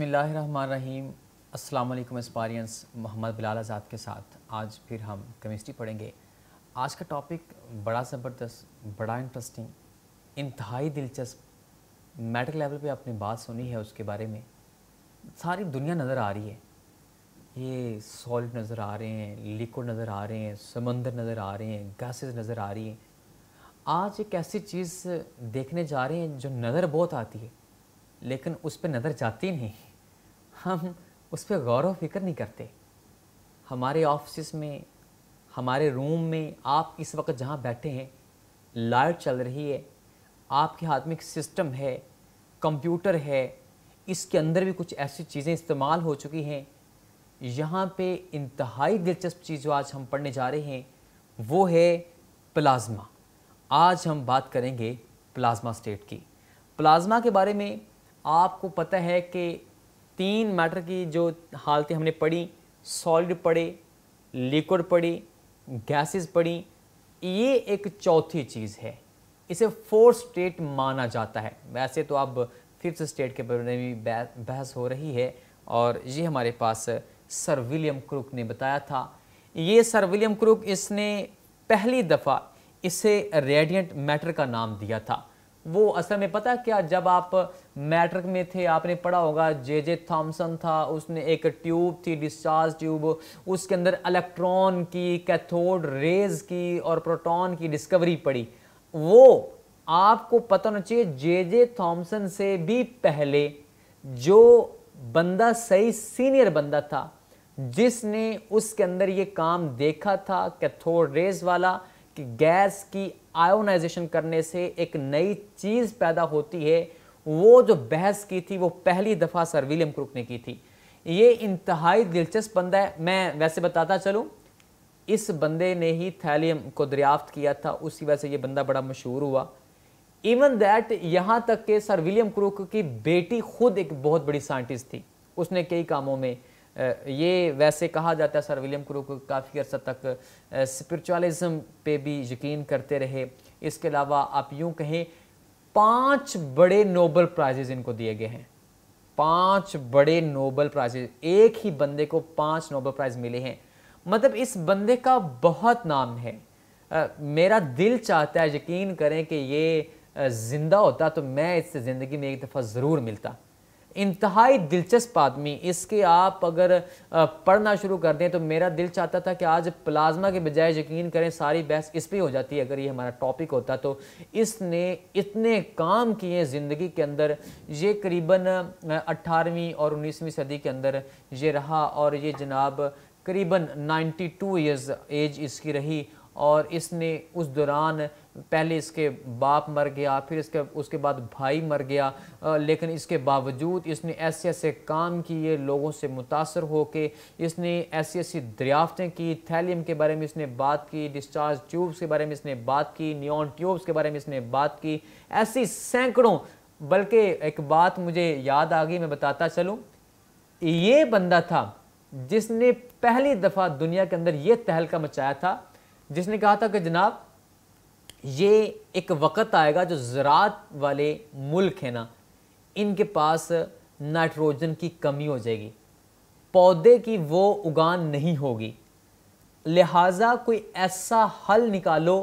बिसमीम् अल्लाम मोहम्मद बिलाल आज़ाद के साथ आज फिर हम केमिस्ट्री पढ़ेंगे आज का टॉपिक बड़ा ज़बरदस्त बड़ा इंटरेस्टिंग इंतहाई दिलचस्प मेडिकल लेवल पे आपने बात सुनी है उसके बारे में सारी दुनिया नज़र आ रही है ये सॉलिड नज़र आ रहे हैं लिक्विड नज़र आ रहे हैं समंदर नज़र आ रहे हैं गैसेज नज़र आ रही हैं आज एक ऐसी चीज़ देखने जा रहे हैं जो नज़र बहुत आती है लेकिन उस पर नज़र जाती नहीं हम उस पर गौर फिक्र नहीं करते हमारे ऑफिस में हमारे रूम में आप इस वक्त जहाँ बैठे हैं लाइट चल रही है आपके हाथ में एक सिस्टम है कंप्यूटर है इसके अंदर भी कुछ ऐसी चीज़ें इस्तेमाल हो चुकी हैं यहाँ पे इंतहाई दिलचस्प चीज़ जो आज हम पढ़ने जा रहे हैं वो है प्लाज्मा आज हम बात करेंगे प्लाज्मा स्टेट की प्लाज्मा के बारे में आपको पता है कि तीन मैटर की जो हालतें हमने पढ़ी सॉलिड पढ़े लिक्विड पढ़ी गैसेस पढ़ी ये एक चौथी चीज़ है इसे फोर्थ स्टेट माना जाता है वैसे तो अब फिफ्थ स्टेट के बारे में बहस हो रही है और ये हमारे पास सर विलियम क्रुक ने बताया था ये सर विलियम क्रुक इसने पहली दफ़ा इसे रेडियंट मैटर का नाम दिया था वो असल में पता क्या जब आप मैट्रिक में थे आपने पढ़ा होगा जे जे थॉम्सन था उसने एक ट्यूब थी डिस्चार्ज ट्यूब उसके अंदर इलेक्ट्रॉन की कैथोड रेज की और प्रोटॉन की डिस्कवरी पड़ी वो आपको पता होना चाहिए जे जे थॉम्सन से भी पहले जो बंदा सही सीनियर बंदा था जिसने उसके अंदर ये काम देखा था कैथोड रेज वाला कि गैस की आयोनाइजेशन करने से एक नई चीज़ पैदा होती है वो जो बहस की थी वो पहली दफ़ा सर विलियम क्रुक ने की थी ये इंतहाई दिलचस्प बंदा है मैं वैसे बताता चलूँ इस बंदे ने ही थैलियम को दरियाफ्त किया था उसी वजह से ये बंदा बड़ा मशहूर हुआ इवन दैट यहाँ तक के सर विलियम क्रुक की बेटी खुद एक बहुत बड़ी साइंटिस्ट थी उसने कई कामों में ये वैसे कहा जाता है सर विलियम क्रूक काफ़ी अरसा तक स्परिचुअलिज़म पे भी यकीन करते रहे इसके अलावा आप यूँ कहें पांच बड़े नोबल प्राइजेज इनको दिए गए हैं पांच बड़े नोबल प्राइजेज एक ही बंदे को पांच नोबल प्राइज मिले हैं मतलब इस बंदे का बहुत नाम है आ, मेरा दिल चाहता है यकीन करें कि ये ज़िंदा होता तो मैं इससे ज़िंदगी में एक दफ़ा ज़रूर मिलता इंतहाई दिलचस्प आदमी इसके आप अगर पढ़ना शुरू कर दें तो मेरा दिल चाहता था कि आज प्लाज्मा के बजाय यकीन करें सारी बहस इस पर हो जाती अगर ये हमारा टॉपिक होता तो इसने इतने काम किए ज़िंदगी के अंदर ये करीबन 18वीं और 19वीं सदी के अंदर ये रहा और ये जनाब करीबन 92 इयर्स एज इसकी रही और इसने उस दौरान पहले इसके बाप मर गया फिर इसके उसके बाद भाई मर गया लेकिन इसके बावजूद इसने ऐसे ऐसे काम किए लोगों से मुतासर के इसने ऐसी ऐसी दरियाफ्तें की थैलियम के बारे में इसने बात की डिस्चार्ज ट्यूब्स के बारे में इसने बात की न्योन ट्यूब्स के बारे में इसने बात की ऐसी सैकड़ों बल्कि एक बात मुझे याद आ गई मैं बताता चलूँ ये बंदा था जिसने पहली दफ़ा दुनिया के अंदर ये तहलका मचाया था जिसने कहा था कि जनाब ये एक वक्त आएगा जो ज़रात वाले मुल्क हैं ना इनके पास नाइट्रोजन की कमी हो जाएगी पौधे की वो उगान नहीं होगी लिहाजा कोई ऐसा हल निकालो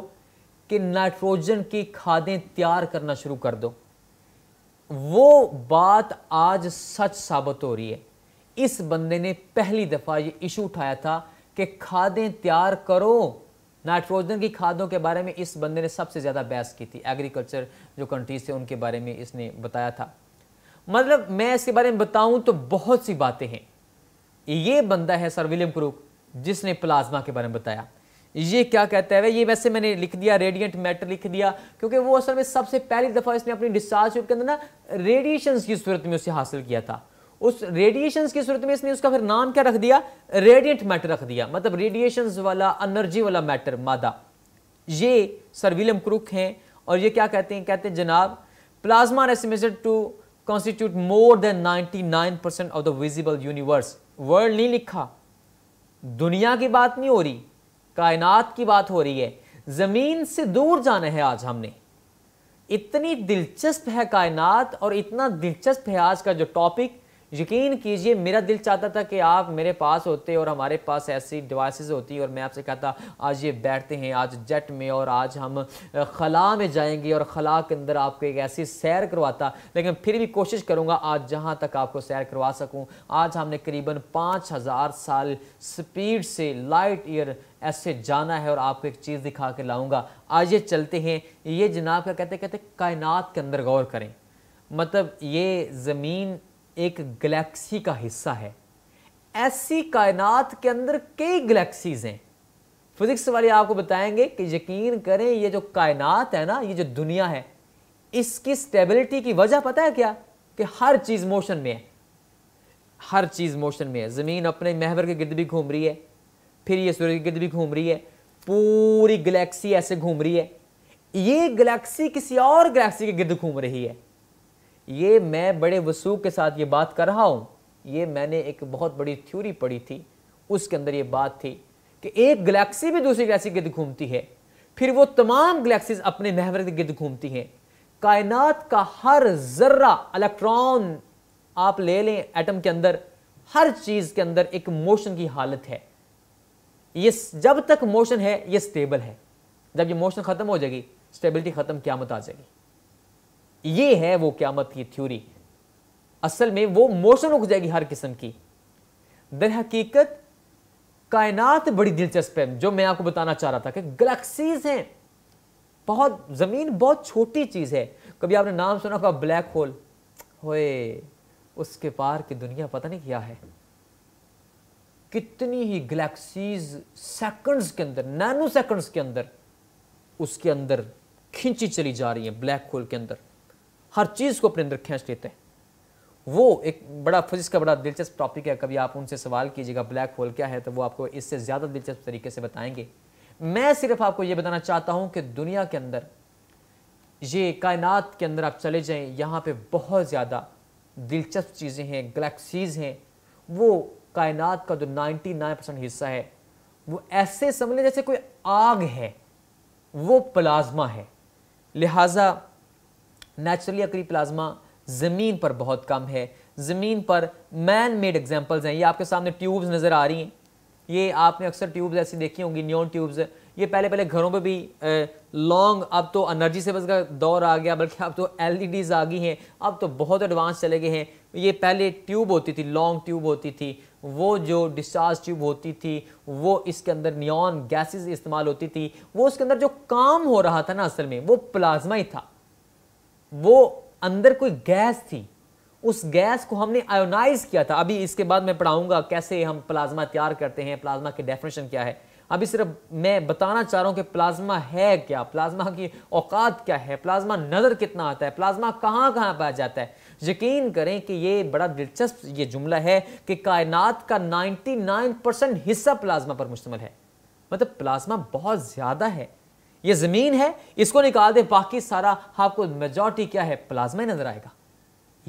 कि नाइट्रोजन की खादें तैयार करना शुरू कर दो वो बात आज सच साबित हो रही है इस बंदे ने पहली दफ़ा ये इशू उठाया था कि खादें तैयार करो नाइट्रोजन की खादों के बारे में इस बंदे ने सबसे ज़्यादा बहस की थी एग्रीकल्चर जो कंट्रीज थे उनके बारे में इसने बताया था मतलब मैं इसके बारे में बताऊं तो बहुत सी बातें हैं ये बंदा है सर विलियम क्रूक जिसने प्लाज्मा के बारे में बताया ये क्या कहता है ये वैसे मैंने लिख दिया रेडिएंट मैटर लिख दिया क्योंकि वो असल में सबसे पहली दफ़ा इसने अपनी डिस्चार्ज के अंदर ना रेडिएशन की सूरत में उसे हासिल किया था उस रेडिएशन की सूरत में इसने उसका फिर नाम क्या रख दिया रेडियंट मैटर रख दिया मतलब रेडिएशन वाला एनर्जी वाला मैटर मादा ये सर विलियम क्रुक हैं और ये क्या कहते हैं कहते हैं जनाब plasma estimated to constitute more than 99 percent of the visible universe world नहीं लिखा दुनिया की बात नहीं हो रही कायनात की बात हो रही है ज़मीन से दूर जाना है आज हमने इतनी दिलचस्प है कायनात और इतना दिलचस्प है आज का जो टॉपिक यकीन कीजिए मेरा दिल चाहता था कि आप मेरे पास होते और हमारे पास ऐसी डिवाइसेस होती और मैं आपसे कहता आज ये बैठते हैं आज जेट में और आज हम खला में जाएंगे और खला के अंदर आपको एक ऐसी सैर करवाता लेकिन फिर भी कोशिश करूँगा आज जहाँ तक आपको सैर करवा सकूँ आज हमने करीबन पाँच हज़ार साल स्पीड से लाइट ईयर ऐसे जाना है और आपको एक चीज़ दिखा के लाऊँगा आज ये चलते हैं ये जनाब का कहते कहते कायनात के अंदर गौर करें मतलब ये ज़मीन एक गैलेक्सी का हिस्सा है ऐसी कायनात के अंदर कई गैलेक्सीज हैं फिजिक्स वाले आपको बताएंगे कि यकीन करें ये जो कायनात है ना ये जो दुनिया है इसकी स्टेबिलिटी की वजह पता है क्या कि हर चीज़ मोशन में है हर चीज़ मोशन में है ज़मीन अपने महवर के गिर्द भी घूम रही है फिर ये सूर्य के गिर्द भी घूम रही है पूरी गैलेक्सी ऐसे घूम रही है ये गैलेक्सी किसी और गैलेक्सी के गिर्द घूम रही है ये मैं बड़े वसूख के साथ ये बात कर रहा हूँ ये मैंने एक बहुत बड़ी थ्योरी पढ़ी थी उसके अंदर ये बात थी कि एक गलेक्सी भी दूसरी गलेक्सी गिद घूमती है फिर वो तमाम गलेक्सीज अपने महवर के गिद घूमती हैं कायनात का हर जर्रा इलेक्ट्रॉन आप ले लें एटम के अंदर हर चीज़ के अंदर एक मोशन की हालत है ये जब तक मोशन है ये स्टेबल है जब ये मोशन ख़त्म हो जाएगी स्टेबिलिटी ख़त्म क्या मत आ जाएगी ये है वो क्यामत की थ्योरी असल में वो मोशन रुक जाएगी हर किस्म की दर हकीकत कायनात बड़ी दिलचस्प है जो मैं आपको बताना चाह रहा था कि गलेक्सीज हैं बहुत ज़मीन बहुत छोटी चीज़ है कभी आपने नाम सुना होगा ब्लैक होल होए उसके पार की दुनिया पता नहीं क्या है कितनी ही गैलेक्सीज सेकंड्स के अंदर नैनो सेकंड्स के अंदर उसके अंदर खींची चली जा रही है ब्लैक होल के अंदर हर चीज़ को अपने अंदर खींच लेते हैं वो एक बड़ा फिजिक्स का बड़ा दिलचस्प टॉपिक है कभी आप उनसे सवाल कीजिएगा ब्लैक होल क्या है तो वो आपको इससे ज़्यादा दिलचस्प तरीके से बताएंगे मैं सिर्फ आपको ये बताना चाहता हूँ कि दुनिया के अंदर ये कायनात के अंदर आप चले जाएं यहाँ पे बहुत ज़्यादा दिलचस्प चीज़ें हैं गलेक्सीज़ हैं वो कायनात का जो 99 परसेंट हिस्सा है वो ऐसे समझ लें जैसे कोई आग है वो प्लाज्मा है लिहाजा नेचुरली अक्री प्लाज्मा ज़मीन पर बहुत कम है ज़मीन पर मैन मेड एग्जाम्पल्स हैं ये आपके सामने ट्यूब्स नज़र आ रही हैं ये आपने अक्सर ट्यूब्स ऐसी देखी होंगी न्योन ट्यूब्स ये पहले पहले घरों पे भी लॉन्ग अब तो एनर्जी सेवर्स का दौर आ गया बल्कि अब तो एलईडीज़ e आ गई हैं अब तो बहुत एडवांस चले गए हैं ये पहले ट्यूब होती थी लॉन्ग ट्यूब होती थी वो जो डिस्चार्ज ट्यूब होती थी वो इसके अंदर नियॉन गैसेस इस्तेमाल होती थी वो उसके अंदर जो काम हो रहा था ना असल में वो प्लाज्मा ही था वो अंदर कोई गैस थी उस गैस को हमने आयोनाइज किया था अभी इसके बाद मैं पढ़ाऊंगा कैसे हम प्लाज्मा तैयार करते हैं प्लाज्मा की डेफिनेशन क्या है अभी सिर्फ मैं बताना चाह रहा हूं कि प्लाज्मा है क्या प्लाज्मा की औकात क्या है प्लाज्मा नज़र कितना आता है प्लाज्मा कहाँ कहाँ पाया जाता है यकीन करें कि ये बड़ा दिलचस्प ये जुमला है कि कायनात का 99 परसेंट हिस्सा प्लाज्मा पर मुश्तमल है मतलब प्लाज्मा बहुत ज़्यादा है ये जमीन है इसको निकाल दें बाकी सारा आपको मेजॉरिटी क्या है प्लाज्मा ही नजर आएगा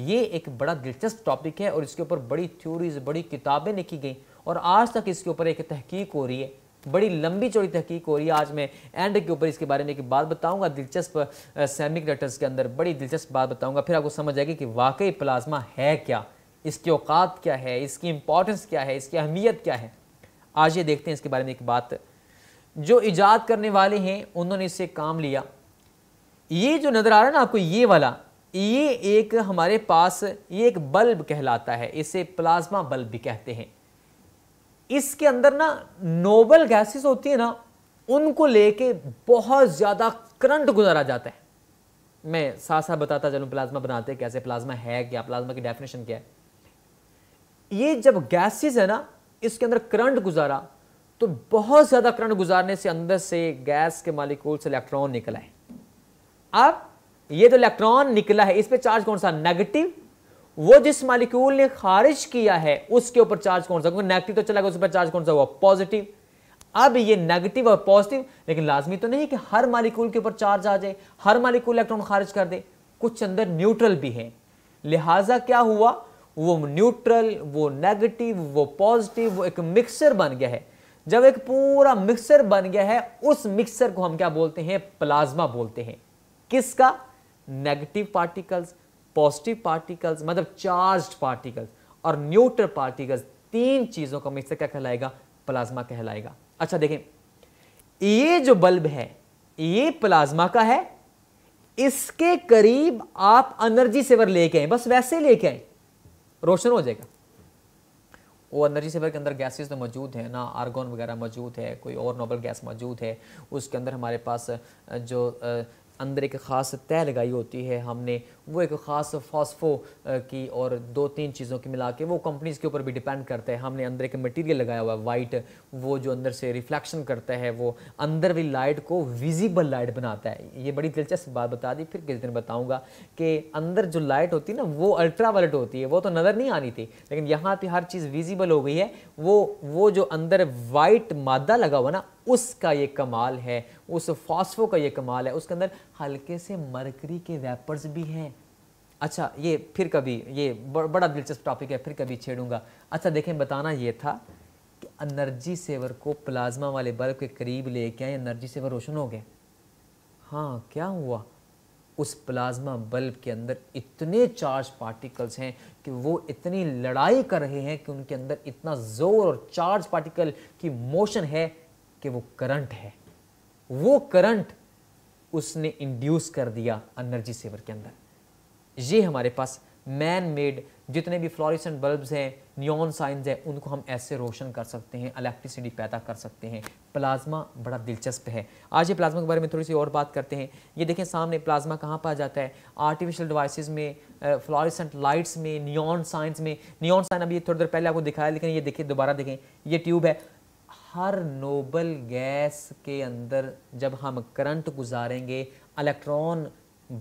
ये एक बड़ा दिलचस्प टॉपिक है और इसके ऊपर बड़ी थ्योरीज बड़ी किताबें लिखी गई और आज तक इसके ऊपर एक तहकीक हो रही है बड़ी लंबी चौड़ी तहकीक हो रही है आज मैं एंड के ऊपर इसके बारे में एक बात बताऊंगा दिलचस्प लेटर्स के अंदर बड़ी दिलचस्प बात बताऊंगा फिर आपको समझ आएगी कि वाकई प्लाज्मा है क्या इसके औकात क्या है इसकी इंपॉर्टेंस क्या है इसकी अहमियत क्या है आज ये देखते हैं इसके बारे में एक बात जो ईजाद करने वाले हैं उन्होंने इसे काम लिया ये जो नज़र आ रहा है ना आपको ये वाला ये एक हमारे पास ये एक बल्ब कहलाता है इसे प्लाज्मा बल्ब भी कहते हैं इसके अंदर ना नोबल गैसेस होती है ना उनको लेके बहुत ज़्यादा करंट गुजारा जाता है मैं साथ साथ बताता चलूँ प्लाज्मा बनाते कैसे प्लाज्मा है क्या प्लाज्मा की डेफिनेशन क्या है ये जब गैसेस है ना इसके अंदर करंट गुजारा तो बहुत ज़्यादा करंट गुजारने से अंदर से गैस के मालिकूल से इलेक्ट्रॉन निकला है अब ये जो तो इलेक्ट्रॉन निकला है इस पर चार्ज कौन सा नेगेटिव वो जिस मालिक्यूल ने खारिज किया है उसके ऊपर चार्ज कौन सा क्योंकि नेगेटिव तो चला गया उस पर चार्ज कौन सा हुआ पॉजिटिव अब ये नेगेटिव और पॉजिटिव लेकिन लाजमी तो नहीं कि हर मालिक्यूल के ऊपर चार्ज आ जाए हर मालिक्यूल इलेक्ट्रॉन खारिज कर दे कुछ अंदर न्यूट्रल भी है लिहाजा क्या हुआ वो न्यूट्रल वो नेगेटिव वो पॉजिटिव वो एक मिक्सचर बन गया है जब एक पूरा मिक्सर बन गया है उस मिक्सर को हम क्या बोलते हैं प्लाज्मा बोलते हैं किसका नेगेटिव पार्टिकल्स पॉजिटिव पार्टिकल्स मतलब चार्ज पार्टिकल्स और न्यूट्रल पार्टिकल्स तीन चीजों का मिक्सर क्या कहलाएगा प्लाज्मा कहलाएगा अच्छा देखें ये जो बल्ब है ये प्लाज्मा का है इसके करीब आप एनर्जी सेवर लेके आए बस वैसे लेके आए रोशन हो जाएगा वो एनर्जी सेवर के अंदर गैसेस तो मौजूद हैं ना आर्गन वगैरह मौजूद है कोई और नोबल गैस मौजूद है उसके अंदर हमारे पास जो अंदर एक ख़ास तय लगाई होती है हमने वो एक ख़ास फॉस्फो की और दो तीन चीज़ों की मिला के वो कंपनीज़ के ऊपर भी डिपेंड करता है हमने अंदर एक मटेरियल लगाया हुआ है वाइट वो जो अंदर से रिफ्लेक्शन करता है वो अंदर भी लाइट को विजिबल लाइट बनाता है ये बड़ी दिलचस्प बात बता दी फिर किस दिन बताऊँगा कि अंदर जो लाइट होती है ना वो अल्ट्रा वायलेट होती है वो तो नज़र नहीं आनी थी लेकिन यहाँ पर हर चीज़ विजिबल हो गई है वो वो जो अंदर वाइट मादा लगा हुआ ना उसका ये कमाल है उस फॉस्फो का ये कमाल है उसके अंदर हल्के से मरकरी के वेपर्स भी हैं अच्छा ये फिर कभी ये बड़ा दिलचस्प टॉपिक है फिर कभी छेड़ूंगा अच्छा देखें बताना ये था कि एनर्जी सेवर को प्लाज्मा वाले बल्ब के करीब लेके आए एनर्जी सेवर रोशन हो गए हाँ क्या हुआ उस प्लाज्मा बल्ब के अंदर इतने चार्ज पार्टिकल्स हैं कि वो इतनी लड़ाई कर रहे हैं कि उनके अंदर इतना ज़ोर और चार्ज पार्टिकल की मोशन है कि वो करंट है वो करंट उसने इंड्यूस कर दिया एनर्जी सेवर के अंदर ये हमारे पास मैन मेड जितने भी फ्लोरिसेंट बल्ब्स हैं न्योन साइंस हैं उनको हम ऐसे रोशन कर सकते हैं इलेक्ट्रिसिटी पैदा कर सकते हैं प्लाज्मा बड़ा दिलचस्प है आज ये प्लाज्मा के बारे में थोड़ी सी और बात करते हैं ये देखें सामने प्लाज्मा कहाँ पर आ जाता है आर्टिफिशियल डिवाइसेस में फ्लोरिसेंट लाइट्स में न्योन साइंस में न्योन साइन अभी थोड़ी देर पहले आपको दिखाया लेकिन ये देखिए दोबारा देखें ये ट्यूब है हर नोबल गैस के अंदर जब हम करंट गुजारेंगे इलेक्ट्रॉन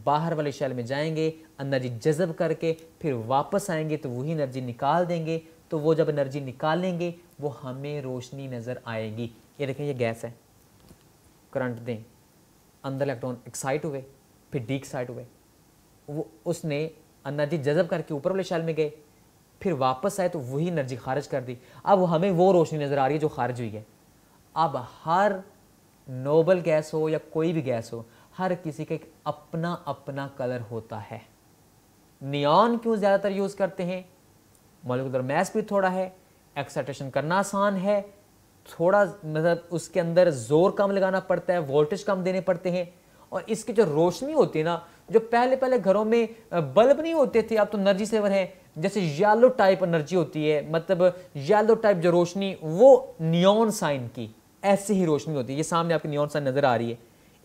बाहर वाले शेल में जाएंगे एनर्जी जज़ब करके फिर वापस आएंगे तो वही एनर्जी निकाल देंगे तो वो जब एनर्जी निकालेंगे वो हमें रोशनी नज़र आएगी ये देखें ये गैस है करंट दें अंदर इलेक्ट्रॉन एक्साइट हुए फिर डी एक्साइट हुए वो उसने एनर्जी जज़ब करके ऊपर वाले शैल में गए फिर वापस आए तो वही एनर्जी खारिज कर दी अब हमें वो रोशनी नज़र आ रही है जो खारिज हुई है अब हर नोबल गैस हो या कोई भी गैस हो हर किसी का एक अपना अपना कलर होता है नियॉन क्यों ज़्यादातर यूज़ करते हैं मोलिकुलर मैस भी थोड़ा है एक्साइटेशन करना आसान है थोड़ा मतलब उसके अंदर ज़ोर कम लगाना पड़ता है वोल्टेज कम देने पड़ते हैं और इसकी जो रोशनी होती है ना जो पहले पहले घरों में बल्ब नहीं होते थे अब तो एनर्जी सेवर है जैसे येलो टाइप एनर्जी होती है मतलब येलो टाइप जो रोशनी वो नियॉन साइन की ऐसी ही रोशनी होती है ये सामने आपकी नियॉन साइन नज़र आ रही है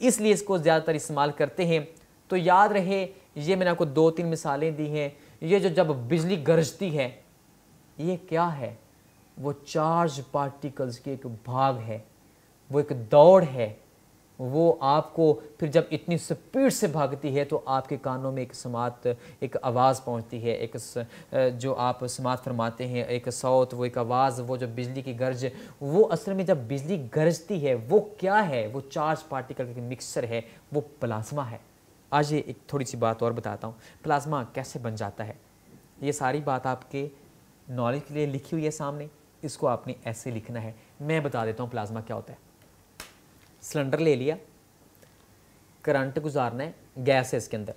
इसलिए इसको ज़्यादातर इस्तेमाल करते हैं तो याद रहे ये मैंने आपको दो तीन मिसालें दी हैं ये जो जब बिजली गरजती है ये क्या है वो चार्ज पार्टिकल्स की एक भाग है वो एक दौड़ है वो आपको फिर जब इतनी स्पीड से भागती है तो आपके कानों में एक समात एक आवाज़ पहुंचती है एक स, जो आप समात फरमाते हैं एक सौत वो एक आवाज़ वो जो बिजली की गर्ज वो असल में जब बिजली गरजती है वो क्या है वो चार्ज पार्टिकल का मिक्सर है वो प्लाज्मा है आज ये एक थोड़ी सी बात और बताता हूँ प्लाज्मा कैसे बन जाता है ये सारी बात आपके नॉलेज के लिए लिखी हुई है सामने इसको आपने ऐसे लिखना है मैं बता देता हूँ प्लाज्मा क्या होता है सिलेंडर ले लिया करंट गुजारना है गैस है इसके अंदर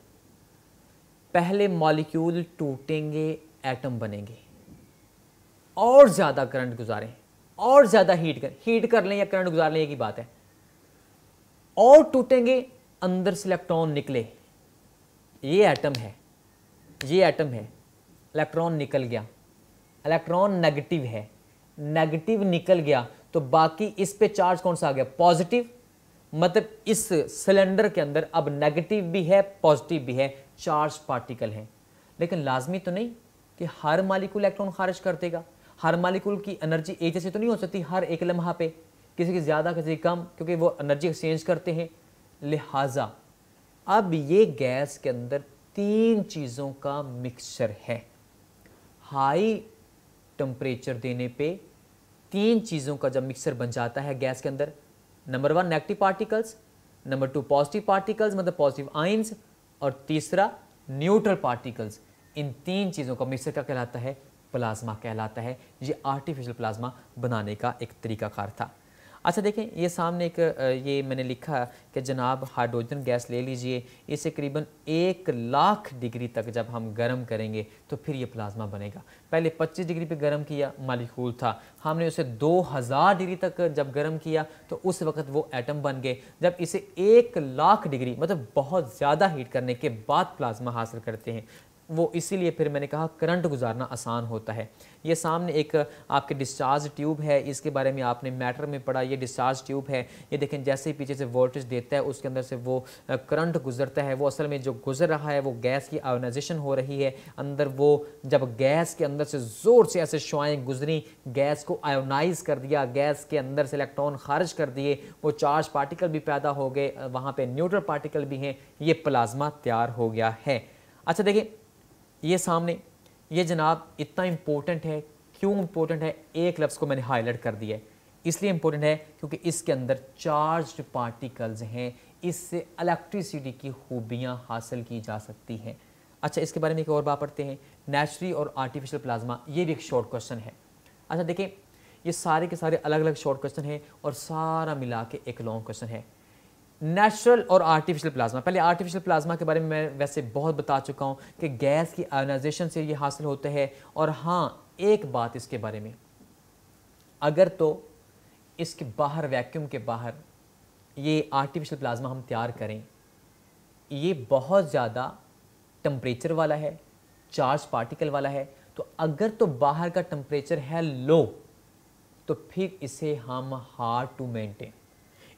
पहले मॉलिक्यूल टूटेंगे एटम बनेंगे और ज़्यादा करंट गुजारें और ज़्यादा हीट कर हीट कर लें या करंट गुजार लें की बात है और टूटेंगे अंदर से इलेक्ट्रॉन निकले ये एटम है ये एटम है इलेक्ट्रॉन निकल गया इलेक्ट्रॉन नेगेटिव है नेगेटिव निकल गया तो बाकी इस पे चार्ज कौन सा आ गया पॉजिटिव मतलब इस सिलेंडर के अंदर अब नेगेटिव भी है पॉजिटिव भी है चार्ज पार्टिकल हैं लेकिन लाजमी तो नहीं कि हर मालिकूल इलेक्ट्रॉन खारिज कर देगा हर मालिकूल की एनर्जी एक जैसे तो नहीं हो सकती हर एक लम्हा पे किसी की ज़्यादा किसी की कम क्योंकि वो एनर्जी एक्सचेंज करते हैं लिहाजा अब ये गैस के अंदर तीन चीज़ों का मिक्सचर है हाई टम्परेचर देने पर तीन चीज़ों का जब मिक्सर बन जाता है गैस के अंदर number one negative particles number two positive particles मतलब पॉजिटिव आइंस और तीसरा न्यूट्रल पार्टिकल्स इन तीन चीज़ों का मिक्सर क्या कहलाता है प्लाज्मा कहलाता है ये आर्टिफिशियल प्लाज्मा बनाने का एक तरीकाकार था अच्छा देखें ये सामने एक ये मैंने लिखा कि जनाब हाइड्रोजन गैस ले लीजिए इसे करीबन एक लाख डिग्री तक जब हम गर्म करेंगे तो फिर ये प्लाज्मा बनेगा पहले 25 डिग्री पे गर्म किया मालिकूल था हमने उसे 2000 डिग्री तक जब गर्म किया तो उस वक्त वो एटम बन गए जब इसे एक लाख डिग्री मतलब बहुत ज़्यादा हीट करने के बाद प्लाज्मा हासिल करते हैं वो इसीलिए फिर मैंने कहा करंट गुजारना आसान होता है ये सामने एक आपके डिस्चार्ज ट्यूब है इसके बारे में आपने मैटर में पढ़ा ये डिस्चार्ज ट्यूब है ये देखें जैसे ही पीछे से वोल्टेज देता है उसके अंदर से वो करंट गुजरता है वो असल में जो गुजर रहा है वो गैस की आयोनाइजेशन हो रही है अंदर वो जब गैस के अंदर से ज़ोर से ऐसे शुआएँ गुजरी गैस को आयोनाइज़ कर दिया गैस के अंदर से इलेक्ट्रॉन खारिज कर दिए वो चार्ज पार्टिकल भी पैदा हो गए वहाँ पर न्यूट्रल पार्टिकल भी हैं ये प्लाज्मा तैयार हो गया है अच्छा देखिए ये सामने ये जनाब इतना इम्पोर्टेंट है क्यों इम्पोर्टेंट है एक लफ्ज़ को मैंने हाईलाइट कर दिया है इसलिए इम्पोर्टेंट है क्योंकि इसके अंदर चार्ज पार्टिकल्स हैं इससे इलेक्ट्रिसिटी की खूबियाँ हासिल की जा सकती हैं अच्छा इसके बारे में एक और बात पढ़ते हैं नेचुरी और आर्टिफिशियल प्लाज्मा ये भी एक शॉर्ट क्वेश्चन है अच्छा देखें ये सारे के सारे अलग अलग शॉर्ट क्वेश्चन हैं और सारा मिला के एक लॉन्ग क्वेश्चन है नेचुरल और आर्टिफिशियल प्लाज्मा पहले आर्टिफिशियल प्लाज्मा के बारे में मैं वैसे बहुत बता चुका हूँ कि गैस की आयोनाइजेशन से ये हासिल होते हैं और हाँ एक बात इसके बारे में अगर तो इसके बाहर वैक्यूम के बाहर ये आर्टिफिशियल प्लाज्मा हम तैयार करें ये बहुत ज़्यादा टम्परेचर वाला है चार्ज पार्टिकल वाला है तो अगर तो बाहर का टम्परेचर है लो तो फिर इसे हम हार्ड टू मेंटेन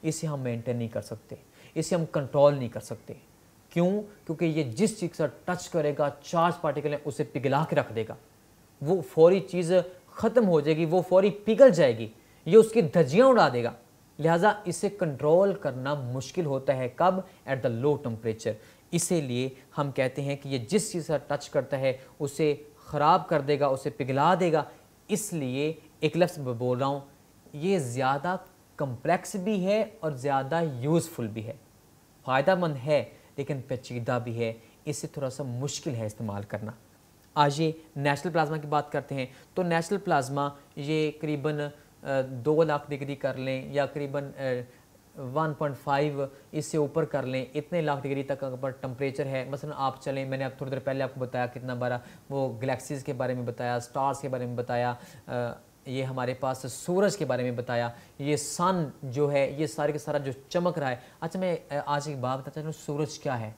इसे हम मेंटेन नहीं कर सकते इसे हम कंट्रोल नहीं कर सकते क्यों क्योंकि ये जिस चीज़ से टच करेगा चार्ज पार्टिकल है उसे पिघला के रख देगा वो फौरी चीज़ ख़त्म हो जाएगी वो फौरी पिघल जाएगी ये उसकी धज्जियाँ उड़ा देगा लिहाजा इसे कंट्रोल करना मुश्किल होता है कब एट द लो टेम्परेचर इसीलिए हम कहते हैं कि ये जिस चीज़ से टच करता है उसे ख़राब कर देगा उसे पिघला देगा इसलिए एक लफ्ज़ बोल रहा हूँ ये ज़्यादा कम्प्लेक्स भी है और ज़्यादा यूज़फुल भी है फ़ायदा मंद है लेकिन पेचीदा भी है इससे थोड़ा सा मुश्किल है इस्तेमाल करना आइए नेशनल प्लाज्मा की बात करते हैं तो नेशनल प्लाज्मा ये करीबन दो लाख डिग्री कर लें या करीबन 1.5 इससे ऊपर कर लें इतने लाख डिग्री तक पर टम्परेचर है मसलन आप चलें मैंने आप थोड़ी देर पहले आपको बताया कितना बारा वो गलेक्सीज़ के बारे में बताया स्टार्स के बारे में बताया ये हमारे पास सूरज के बारे में बताया ये सन जो है ये सारे का सारा जो चमक रहा है अच्छा मैं आज एक बात बताता चलूँ सूरज क्या है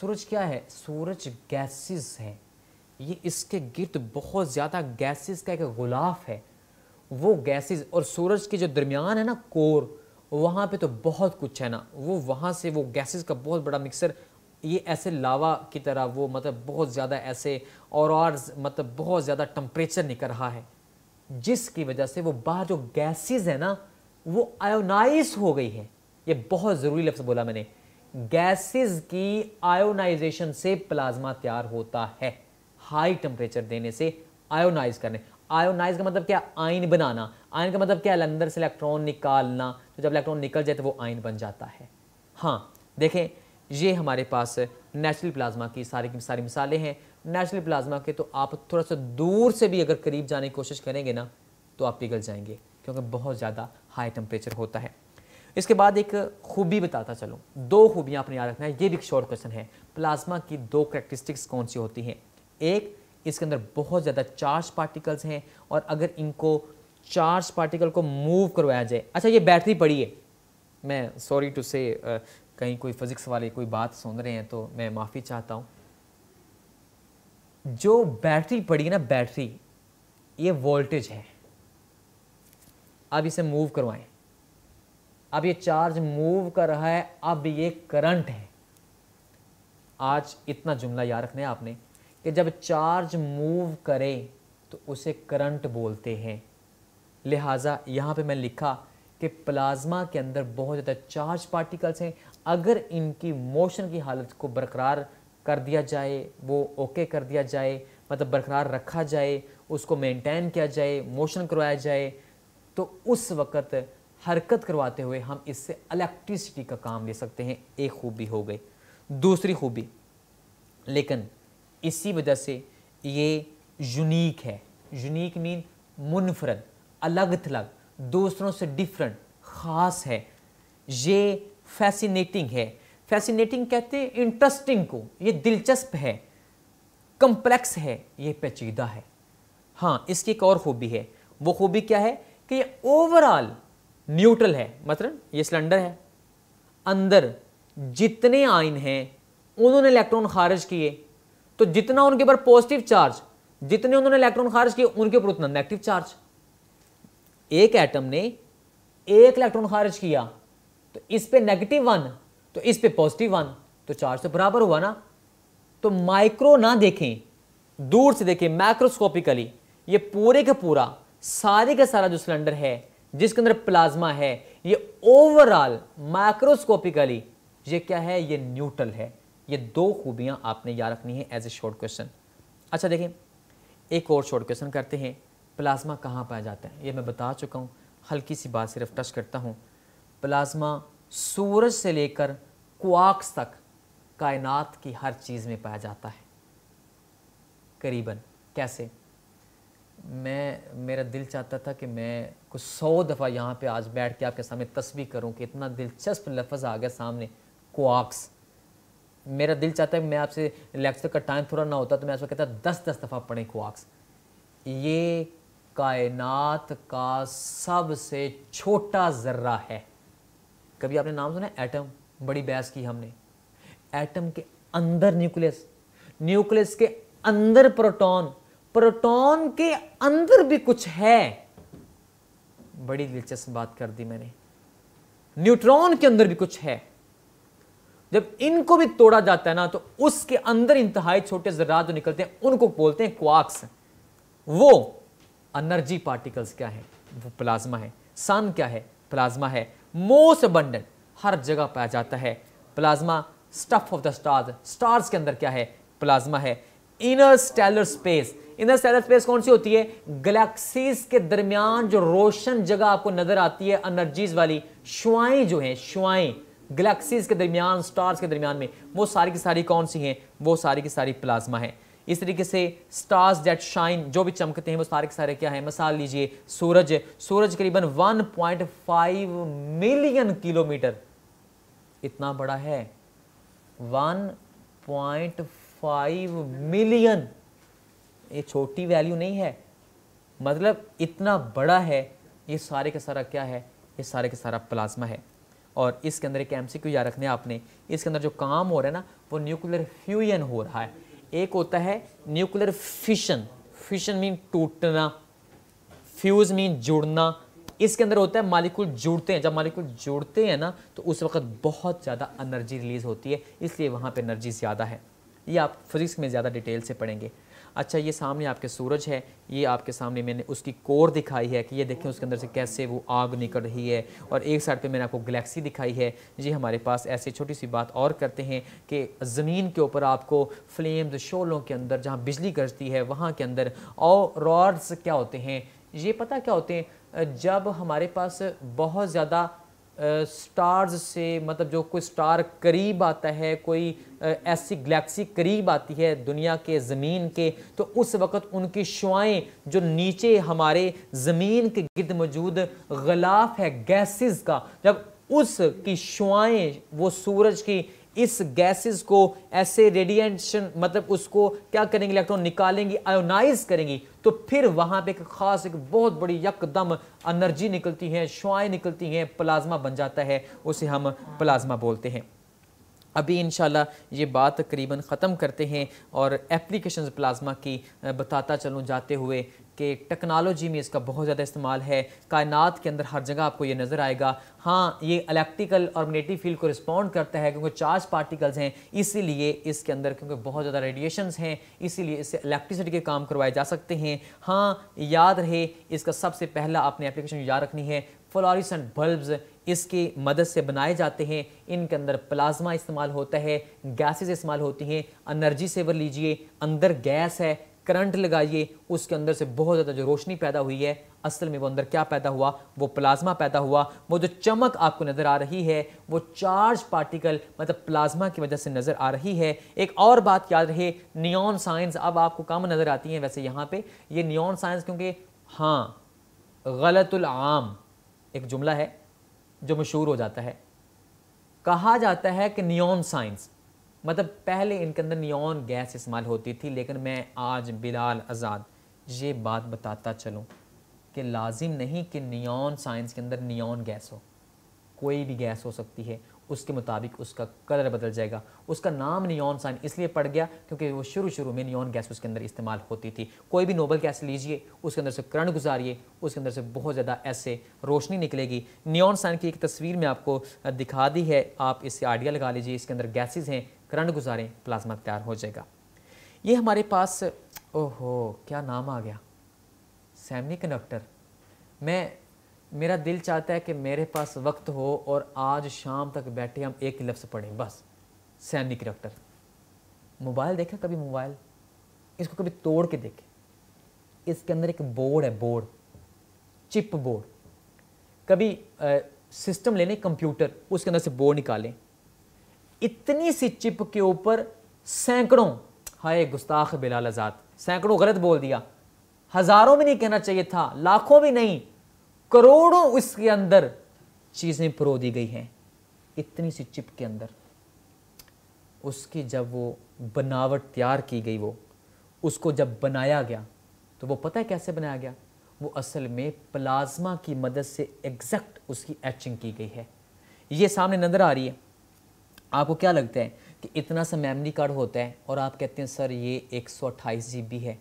सूरज क्या है सूरज गैसेस है ये इसके गिर्द बहुत ज़्यादा गैसेस का एक गुलाफ है वो गैसेस और सूरज के जो दरमियान है ना कोर वहाँ पे तो बहुत कुछ है ना वो वहाँ से वो गैसेस का बहुत बड़ा मिक्सर ये ऐसे लावा की तरह वो मतलब बहुत ज़्यादा ऐसे और, और मतलब बहुत ज़्यादा टम्परेचर निकल रहा है जिसकी वजह से वो बाहर जो गैसेस है ना वो आयोनाइज हो गई है ये बहुत ज़रूरी लफ्ज़ बोला मैंने गैसेस की आयोनाइजेशन से प्लाज्मा तैयार होता है हाई टेम्परेचर देने से आयोनाइज करने आयोनाइज का मतलब क्या आयन बनाना आयन का मतलब क्या अंदर से इलेक्ट्रॉन निकालना तो जब इलेक्ट्रॉन निकल जाए तो वो आयन बन जाता है हाँ देखें ये हमारे पास नेचुरल प्लाज्मा की सारी की सारी मिसालें हैं नेचुरली प्लाज्मा के तो आप थोड़ा सा दूर से भी अगर करीब जाने की कोशिश करेंगे ना तो आप पिघल जाएंगे क्योंकि बहुत ज़्यादा हाई टेम्परेचर होता है इसके बाद एक खूबी बताता चलूँ दो खूबियाँ आपने याद रखना है ये भी एक शॉर्ट क्वेश्चन है प्लाज्मा की दो करेक्टरिस्टिक्स कौन सी होती हैं एक इसके अंदर बहुत ज़्यादा चार्ज पार्टिकल्स हैं और अगर इनको चार्ज पार्टिकल को मूव करवाया जाए अच्छा ये बैटरी पड़ी है मैं सॉरी टू से कहीं कोई फिज़िक्स वाले कोई बात सुन रहे हैं तो मैं माफ़ी चाहता हूँ जो बैटरी पड़ी है ना बैटरी ये वोल्टेज है अब इसे मूव करवाएं अब ये चार्ज मूव कर रहा है अब ये करंट है आज इतना जुमला याद रखना है आपने कि जब चार्ज मूव करे तो उसे करंट बोलते हैं लिहाजा यहाँ पे मैं लिखा कि प्लाज्मा के अंदर बहुत ज़्यादा चार्ज पार्टिकल्स हैं अगर इनकी मोशन की हालत को बरकरार कर दिया जाए वो ओके कर दिया जाए मतलब बरकरार रखा जाए उसको मेंटेन किया जाए मोशन करवाया जाए तो उस वक़्त हरकत करवाते हुए हम इससे इलेक्ट्रिसिटी का काम ले सकते हैं एक खूबी हो गई दूसरी खूबी लेकिन इसी वजह से ये यूनिक है यूनिक मीन मुनफरद अलग थलग दूसरों से डिफरेंट ख़ास है ये फैसिनेटिंग है फैसिनेटिंग कहते हैं इंटरेस्टिंग को ये दिलचस्प है कम्प्लेक्स है ये पेचीदा है हाँ इसकी एक और खूबी है वो खूबी क्या है कि ये ओवरऑल न्यूट्रल है मतलब ये सिलेंडर है अंदर जितने आयन हैं उन्होंने इलेक्ट्रॉन खारिज किए तो जितना उनके ऊपर पॉजिटिव चार्ज जितने उन्होंने इलेक्ट्रॉन खारिज किए उनके ऊपर उतना नेगेटिव चार्ज एक एटम ने एक इलेक्ट्रॉन खारिज किया तो इस पे नेगेटिव वन तो इस पे पॉजिटिव वन तो चार से बराबर हुआ ना तो माइक्रो ना देखें दूर से देखें माइक्रोस्कोपिकली ये पूरे का पूरा सारे का सारा जो सिलेंडर है जिसके अंदर प्लाज्मा है ये ओवरऑल माइक्रोस्कोपिकली ये क्या है ये न्यूट्रल है ये दो खूबियां आपने याद रखनी है एज ए शॉर्ट क्वेश्चन अच्छा देखें एक और शॉर्ट क्वेश्चन करते हैं प्लाज्मा कहाँ पाया जाता है ये मैं बता चुका हूँ हल्की सी बात सिर्फ टच करता हूँ प्लाज्मा सूरज से लेकर क्वाक्स तक कायनात की हर चीज़ में पाया जाता है करीबन कैसे मैं मेरा दिल चाहता था कि मैं कुछ सौ दफ़ा यहाँ पे आज बैठ के आपके सामने तस्वीर करूँ कि इतना दिलचस्प लफ्ज़ आ गया सामने क्वाक्स मेरा दिल चाहता है मैं आपसे लेक्चर का टाइम थोड़ा ना होता तो मैं आपसे कहता दस दस दफ़ा पढ़ें क्वाक्स ये कायनात का सबसे छोटा जर्रा है कभी आपने नाम सुना एटम बड़ी बहस की हमने एटम के अंदर न्यूक्लियस न्यूक्लियस के अंदर प्रोटॉन प्रोटॉन के अंदर भी कुछ है बड़ी दिलचस्प बात कर दी मैंने न्यूट्रॉन के अंदर भी कुछ है जब इनको भी तोड़ा जाता है ना तो उसके अंदर इंतहाई छोटे जरा जो निकलते हैं उनको बोलते हैं क्वाक्स वो एनर्जी पार्टिकल्स क्या है वो प्लाज्मा है सन क्या है प्लाज्मा है मोस्ट अबंडेंट हर जगह पाया जाता है plasma stuff of the stars stars के अंदर क्या है प्लाज्मा है inner stellar space inner stellar space कौन सी होती है गैलेक्सीज के दरमियान जो रोशन जगह आपको नजर आती है अनर्जीज वाली शुआएं जो हैं शुआएं गैलेक्सीज के दरमियान स्टार्स के दरमियान में वो सारी की सारी कौन सी हैं वो सारी की सारी प्लाज्मा है इस तरीके से स्टार्स डेट शाइन जो भी चमकते हैं वो सारे के सारे क्या है मिसाल लीजिए सूरज सूरज करीबन 1.5 मिलियन किलोमीटर इतना बड़ा है 1.5 मिलियन ये छोटी वैल्यू नहीं है मतलब इतना बड़ा है ये सारे का सारा क्या है ये सारे का सारा प्लाज्मा है और इसके अंदर एक एम सी क्यू याद रखने आपने इसके अंदर जो काम हो रहा है ना वो न्यूक्लियर फ्यूजन हो रहा है एक होता है न्यूक्लियर फिशन फिशन मीन टूटना फ्यूज मीन जुड़ना इसके अंदर होता है मालिक्यूल जुड़ते हैं जब मालिक्यूल जुड़ते हैं ना तो उस वक्त बहुत ज़्यादा एनर्जी रिलीज होती है इसलिए वहाँ पे एनर्जी ज़्यादा है ये आप फिजिक्स में ज़्यादा डिटेल से पढ़ेंगे अच्छा ये सामने आपके सूरज है ये आपके सामने मैंने उसकी कोर दिखाई है कि ये देखें उसके अंदर से कैसे वो आग निकल रही है और एक साइड पे मैंने आपको गलेक्सी दिखाई है जी हमारे पास ऐसे छोटी सी बात और करते हैं कि ज़मीन के ऊपर आपको फ्लेम्स शोलों के अंदर जहाँ बिजली गरजती है वहाँ के अंदर और रॉड्स क्या होते हैं ये पता क्या होते हैं जब हमारे पास बहुत ज़्यादा स्टार्स से मतलब जो कोई स्टार करीब आता है कोई ऐसी गलेक्सी करीब आती है दुनिया के ज़मीन के तो उस वक़्त उनकी शुआएँ जो नीचे हमारे ज़मीन के गर्द मौजूद गलाफ है गैसेस का जब उसकी शुआएँ वो सूरज की इस गैसेस को ऐसे रेडिएशन मतलब उसको क्या करेंगे इलेक्ट्रॉन निकालेंगी आयोनाइज करेंगी तो फिर वहां पे एक खास एक बहुत बड़ी यकदम एनर्जी निकलती है श्वाएं निकलती हैं प्लाज्मा बन जाता है उसे हम प्लाज्मा बोलते हैं अभी इन ये बात करीबन ख़त्म करते हैं और एप्लीकेशंस प्लाज्मा की बताता चलूँ जाते हुए कि टेक्नोलॉजी में इसका बहुत ज़्यादा इस्तेमाल है कायनात के अंदर हर जगह आपको ये नज़र आएगा हाँ ये इलेक्ट्रिकल और मैग्नेटिक फील्ड को रिस्पॉन्ड करता है क्योंकि चार्ज पार्टिकल्स हैं इसीलिए इसके अंदर क्योंकि बहुत ज़्यादा रेडिएशंस हैं इसीलिए इससे इलेक्ट्रिसिटी के काम करवाए जा सकते हैं हाँ याद रहे इसका सबसे पहला आपने एप्लीकेशन याद रखनी है फ्लोरिसेंट बल्ब्स इसकी मदद से बनाए जाते हैं इनके अंदर प्लाज्मा इस्तेमाल होता है गैसेस इस्तेमाल होती हैं एनर्जी सेवर लीजिए अंदर गैस है करंट लगाइए उसके अंदर से बहुत ज़्यादा जो रोशनी पैदा हुई है असल में वो अंदर क्या पैदा हुआ वो प्लाज्मा पैदा हुआ वो जो चमक आपको नज़र आ रही है वो चार्ज पार्टिकल मतलब प्लाज्मा की वजह से नज़र आ रही है एक और बात याद रहे नियॉन साइंस अब आपको कम नज़र आती हैं वैसे यहाँ पर ये नियॉन साइंस क्योंकि हाँ गलतुलआम एक जुमला है जो मशहूर हो जाता है कहा जाता है कि नियॉन साइंस मतलब पहले इनके अंदर नियॉन गैस इस्तेमाल होती थी लेकिन मैं आज बिलाल आज़ाद ये बात बताता चलूँ कि लाजिम नहीं कि नियॉन साइंस के अंदर नियॉन गैस हो कोई भी गैस हो सकती है उसके मुताबिक उसका कलर बदल जाएगा उसका नाम नियॉन साइन इसलिए पड़ गया क्योंकि वो शुरू शुरू में नियॉन गैस उसके अंदर इस्तेमाल होती थी कोई भी नोबल गैस लीजिए उसके अंदर से करण गुजारिए उसके अंदर से बहुत ज़्यादा ऐसे रोशनी निकलेगी नियॉन साइन की एक तस्वीर में आपको दिखा दी है आप इससे आइडिया लगा लीजिए इसके अंदर गैसेज हैं करंट गुजारें प्लाज्मा तैयार हो जाएगा ये हमारे पास ओहो क्या नाम आ गया सैमनी कंडक्टर मैं मेरा दिल चाहता है कि मेरे पास वक्त हो और आज शाम तक बैठे हम एक ही लफ्ज़ पढ़ें बस सैमनी कंडक्टर मोबाइल देखा कभी मोबाइल इसको कभी तोड़ के देखें इसके अंदर एक बोर्ड है बोर्ड चिप बोर्ड कभी आ, सिस्टम लेने कंप्यूटर उसके अंदर से बोर्ड निकालें इतनी सी चिप के ऊपर सैकड़ों हाय गुस्ताख बिलाल आज़ाद सैकड़ों गलत बोल दिया हज़ारों में नहीं कहना चाहिए था लाखों भी नहीं करोड़ों इसके अंदर चीज़ें परो दी गई हैं इतनी सी चिप के अंदर उसकी जब वो बनावट तैयार की गई वो उसको जब बनाया गया तो वो पता है कैसे बनाया गया वो असल में प्लाज्मा की मदद से एग्जैक्ट उसकी एचिंग की गई है ये सामने नज़र आ रही है आपको क्या लगता है कि इतना सा मेमरी कार्ड होता है और आप कहते हैं सर ये एक सौ जी बी है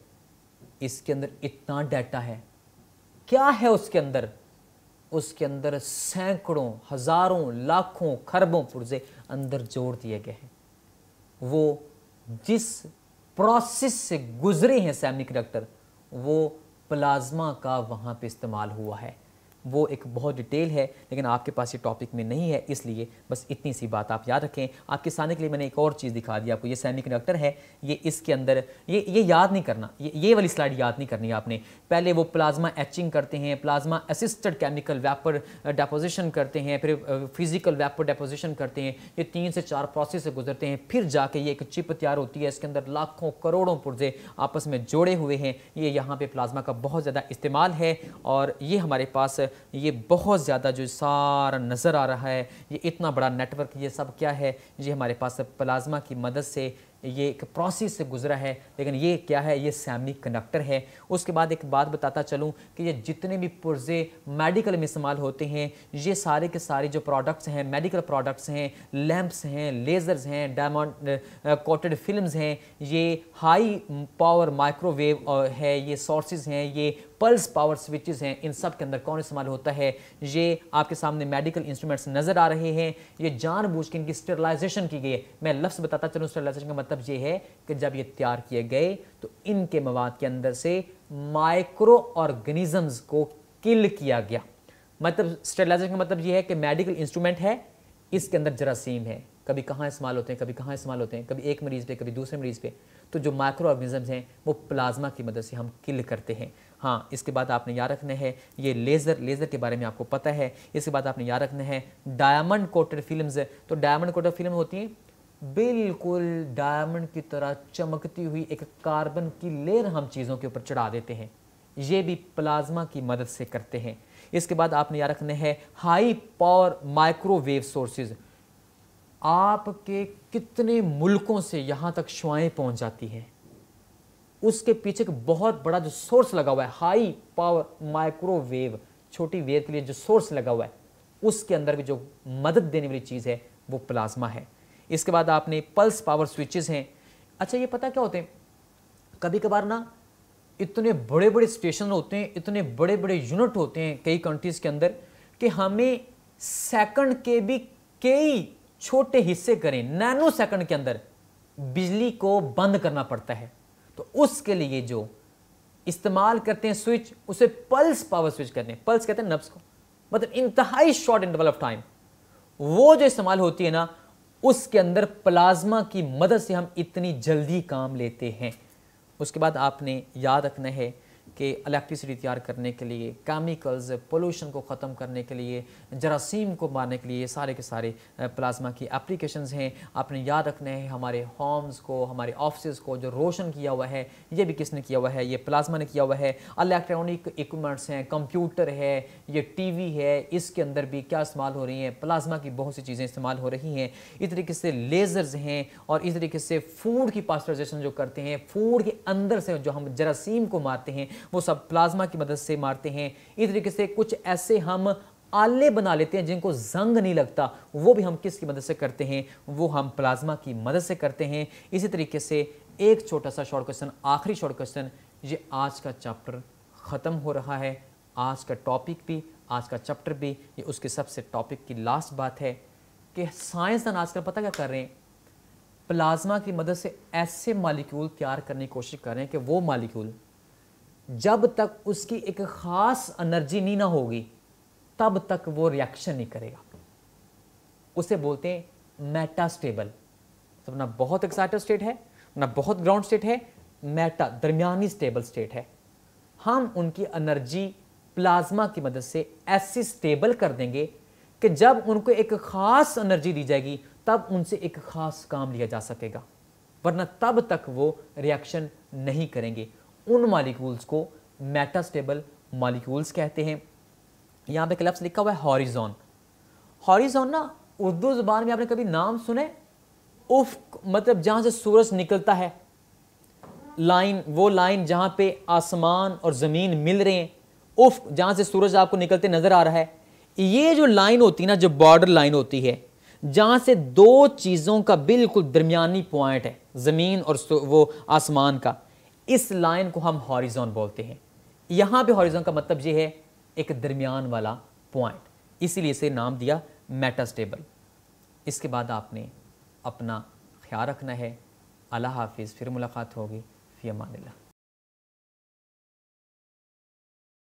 इसके अंदर इतना डाटा है क्या है उसके अंदर उसके अंदर सैकड़ों हज़ारों लाखों खरबों पुर्जे अंदर जोड़ दिए गए हैं वो जिस प्रोसेस से गुजरे हैं सेमी वो प्लाज्मा का वहाँ पे इस्तेमाल हुआ है वो एक बहुत डिटेल है लेकिन आपके पास ये टॉपिक में नहीं है इसलिए बस इतनी सी बात आप याद रखें आपके सामने के लिए मैंने एक और चीज़ दिखा दी आपको ये सेमी कंडक्टर है ये इसके अंदर ये ये याद नहीं करना ये ये वाली स्लाइड याद नहीं करनी आपने पहले वो प्लाज्मा एचिंग करते हैं plasma assisted chemical vapour deposition करते हैं फिर फिजिकल वेपर डेपोजिशन करते हैं ये तीन से चार प्रोसेस से गुजरते हैं फिर जाके ये एक चिप तैयार होती है इसके अंदर लाखों करोड़ों पुर्जे आपस में जोड़े हुए हैं ये यहाँ पर प्लाज्मा का बहुत ज़्यादा इस्तेमाल है और ये हमारे पास ये बहुत ज़्यादा जो सारा नज़र आ रहा है ये इतना बड़ा नेटवर्क ये सब क्या है ये हमारे पास प्लाज्मा की मदद से ये एक प्रोसेस से गुजरा है लेकिन ये क्या है ये सैमी कंडक्टर है उसके बाद एक बात बताता चलूँ कि ये जितने भी पुर्जे मेडिकल में इस्तेमाल होते हैं ये सारे के सारे जो प्रोडक्ट्स हैं मेडिकल प्रोडक्ट्स हैं लैंप्स हैं लेज़र्स हैं डायमंड कोटेड फिल्म्स हैं ये हाई पावर माइक्रोवेव है ये सोर्सेज हैं ये पल्स पावर स्विचेस हैं इन सब के अंदर कौन इस्तेमाल होता है ये आपके सामने मेडिकल इंस्ट्रूमेंट्स नज़र आ रहे हैं ये जानबूझ के इनकी स्टेरलाइजेशन की गई है मैं लफ्स बताता चलूँ स्टेरलाइजेशन का मतलब ये है कि जब ये तैयार किए गए तो इनके मवाद के अंदर से माइक्रो ऑर्गेनिजम्स को किल किया गया मतलब स्टेरलाइजेशन का मतलब ये है कि मेडिकल इंस्ट्रूमेंट है इसके अंदर जरासीम है कभी कहाँ इस्तेमाल होते हैं कभी कहाँ इस्तेमाल होते हैं कभी एक मरीज़ पे कभी दूसरे मरीज़ पे तो जो माइक्रो ऑर्गेनिजम्स हैं वो प्लाज्मा की मदद से हम किल करते हैं हाँ इसके बाद आपने याद रखना है ये लेज़र लेज़र के बारे में आपको पता है इसके बाद आपने याद रखना है डायमंड कोटेड फिल्म्स तो डायमंड कोटेड फिल्म होती हैं बिल्कुल डायमंड की तरह चमकती हुई एक कार्बन की लेयर हम चीज़ों के ऊपर चढ़ा देते हैं ये भी प्लाज्मा की मदद से करते हैं इसके बाद आपने याद रखना है हाई पावर माइक्रोवेव सोर्सेज आपके कितने मुल्कों से यहाँ तक शुआएँ पहुँच जाती हैं उसके पीछे एक बहुत बड़ा जो सोर्स लगा हुआ है हाई पावर माइक्रोवेव छोटी वेव के लिए जो सोर्स लगा हुआ है उसके अंदर भी जो मदद देने वाली चीज़ है वो प्लाज्मा है इसके बाद आपने पल्स पावर स्विचेस हैं अच्छा ये पता क्या होते हैं कभी कभार ना इतने बड़े बड़े स्टेशन होते हैं इतने बड़े बड़े यूनिट होते हैं कई कंट्रीज़ के अंदर कि हमें सेकंड के भी कई छोटे हिस्से करें नैनो सेकंड के अंदर बिजली को बंद करना पड़ता है तो उसके लिए जो इस्तेमाल करते हैं स्विच उसे पल्स पावर स्विच करते हैं पल्स कहते हैं नब्स को मतलब इंतहाई शॉर्ट इंटरवल ऑफ टाइम वो जो इस्तेमाल होती है ना उसके अंदर प्लाज्मा की मदद से हम इतनी जल्दी काम लेते हैं उसके बाद आपने याद रखना है कि इलेक्ट्रिसिटी तैयार करने के लिए केमिकल्स पोल्यूशन को ख़त्म करने के लिए जरासीम को मारने के लिए सारे के सारे प्लाज्मा की एप्लीकेशंस हैं आपने याद रखना है हमारे होम्स को हमारे ऑफिस को जो रोशन किया हुआ है ये भी किसने किया हुआ है ये प्लाज्मा ने किया हुआ है इलेक्ट्रॉनिक इक्वमेंट्स हैं कंप्यूटर है ये टी है इसके अंदर भी क्या इस्तेमाल हो रही हैं प्लाज्मा की बहुत सी चीज़ें इस्तेमाल हो रही हैं इस तरीके से लेज़र्स हैं और इस तरीके से फूड की पास्टराइजेशन जो करते हैं फूड के अंदर से जो हम जरासीम को मारते हैं वो सब प्लाज्मा की मदद से मारते हैं इस तरीके से कुछ ऐसे हम आले बना लेते हैं जिनको जंग नहीं लगता वो भी हम किसकी मदद से करते हैं वो हम प्लाज्मा की मदद से करते हैं इसी तरीके से एक छोटा सा शॉर्ट क्वेश्चन आखिरी शॉर्ट क्वेश्चन ये आज का चैप्टर ख़त्म हो रहा है आज का टॉपिक भी आज का चैप्टर भी ये उसके सबसे टॉपिक की लास्ट बात है कि साइंसदान आजकल पता क्या कर रहे हैं प्लाज्मा की मदद से ऐसे मालिक्यूल तैयार करने की कोशिश कर रहे हैं कि वो मालिक्यूल जब तक उसकी एक ख़ास एनर्जी नहीं ना होगी तब तक वो रिएक्शन नहीं करेगा उसे बोलते हैं स्टेबल मतलब तो ना बहुत एक्साइटेड स्टेट है ना बहुत ग्राउंड स्टेट है मेटा दरमियानी स्टेबल स्टेट है हम उनकी एनर्जी प्लाज्मा की मदद से ऐसी स्टेबल कर देंगे कि जब उनको एक ख़ास एनर्जी दी जाएगी तब उनसे एक ख़ास काम लिया जा सकेगा वरना तब तक वो रिएक्शन नहीं करेंगे उन मालिक्यूल्स को मेटास्टेबल मालिक्यूल्स कहते हैं यहाँ पे क्लब्स लिखा हुआ है हॉरिजोन हॉरिजोन ना उर्दू ज़ुबान में आपने कभी नाम सुने उफ मतलब जहाँ से सूरज निकलता है लाइन वो लाइन जहाँ पे आसमान और ज़मीन मिल रहे हैं उफ जहाँ से सूरज आपको निकलते नज़र आ रहा है ये जो लाइन होती है ना जो बॉर्डर लाइन होती है जहाँ से दो चीज़ों का बिल्कुल दरमियानी पॉइंट है ज़मीन और वो आसमान का इस लाइन को हम हॉरिजॉन बोलते हैं यहाँ पे हॉरिजॉन का मतलब ये है एक दरमियान वाला पॉइंट इसीलिए इसे नाम दिया मेटा स्टेबल इसके बाद आपने अपना ख्याल रखना है अल्लाह हाफिज़ फिर मुलाकात होगी फ़ी अमान